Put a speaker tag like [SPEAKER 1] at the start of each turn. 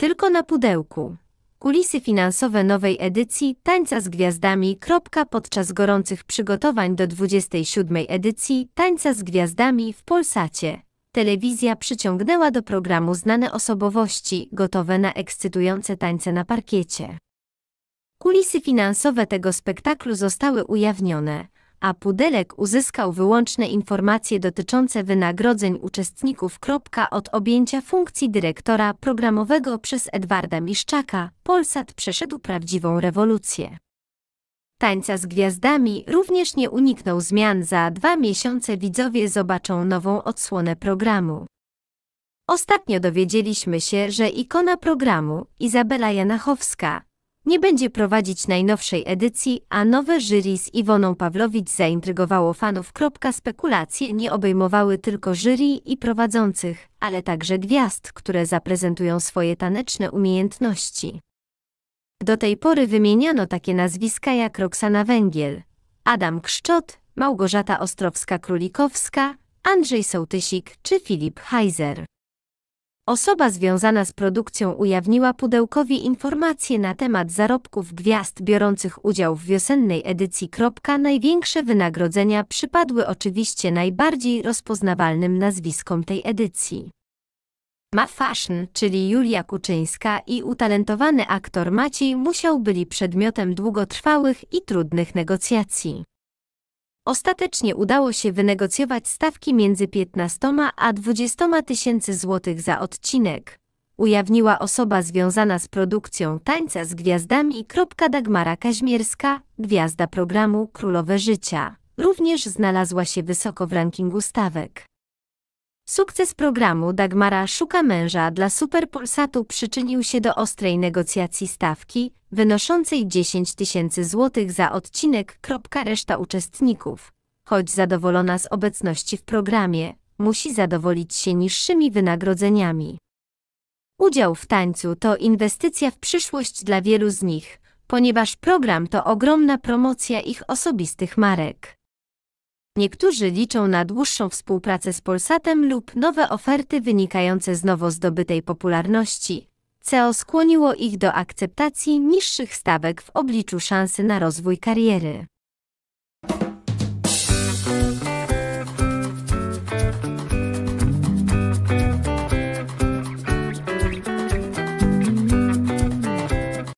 [SPEAKER 1] Tylko na pudełku. Kulisy finansowe nowej edycji Tańca z Gwiazdami. Podczas gorących przygotowań do 27. edycji Tańca z Gwiazdami w Polsacie telewizja przyciągnęła do programu znane osobowości gotowe na ekscytujące tańce na parkiecie. Kulisy finansowe tego spektaklu zostały ujawnione, a Pudelek uzyskał wyłączne informacje dotyczące wynagrodzeń uczestników. Od objęcia funkcji dyrektora programowego przez Edwarda Miszczaka, Polsat przeszedł prawdziwą rewolucję. Tańca z gwiazdami również nie uniknął zmian. Za dwa miesiące widzowie zobaczą nową odsłonę programu. Ostatnio dowiedzieliśmy się, że ikona programu, Izabela Janachowska, nie będzie prowadzić najnowszej edycji, a nowe jury z Iwoną Pawlowicz zaintrygowało fanów. Spekulacje nie obejmowały tylko jury i prowadzących, ale także gwiazd, które zaprezentują swoje taneczne umiejętności. Do tej pory wymieniano takie nazwiska jak Roxana Węgiel, Adam Kszczot, Małgorzata Ostrowska-Królikowska, Andrzej Sołtysik czy Filip Heiser. Osoba związana z produkcją ujawniła pudełkowi informacje na temat zarobków gwiazd biorących udział w wiosennej edycji. Największe wynagrodzenia przypadły oczywiście najbardziej rozpoznawalnym nazwiskom tej edycji. Ma Fashion, czyli Julia Kuczyńska i utalentowany aktor Maciej musiał byli przedmiotem długotrwałych i trudnych negocjacji. Ostatecznie udało się wynegocjować stawki między 15 a 20 tysięcy złotych za odcinek. Ujawniła osoba związana z produkcją Tańca z Gwiazdami. Dagmara Kaźmierska, gwiazda programu Królowe Życia, również znalazła się wysoko w rankingu stawek. Sukces programu Dagmara Szuka Męża dla Superpulsatu przyczynił się do ostrej negocjacji stawki, wynoszącej 10 tysięcy złotych za odcinek. Reszta uczestników, choć zadowolona z obecności w programie, musi zadowolić się niższymi wynagrodzeniami. Udział w tańcu to inwestycja w przyszłość dla wielu z nich, ponieważ program to ogromna promocja ich osobistych marek. Niektórzy liczą na dłuższą współpracę z Polsatem lub nowe oferty wynikające z nowo zdobytej popularności. CEO skłoniło ich do akceptacji niższych stawek w obliczu szansy na rozwój kariery.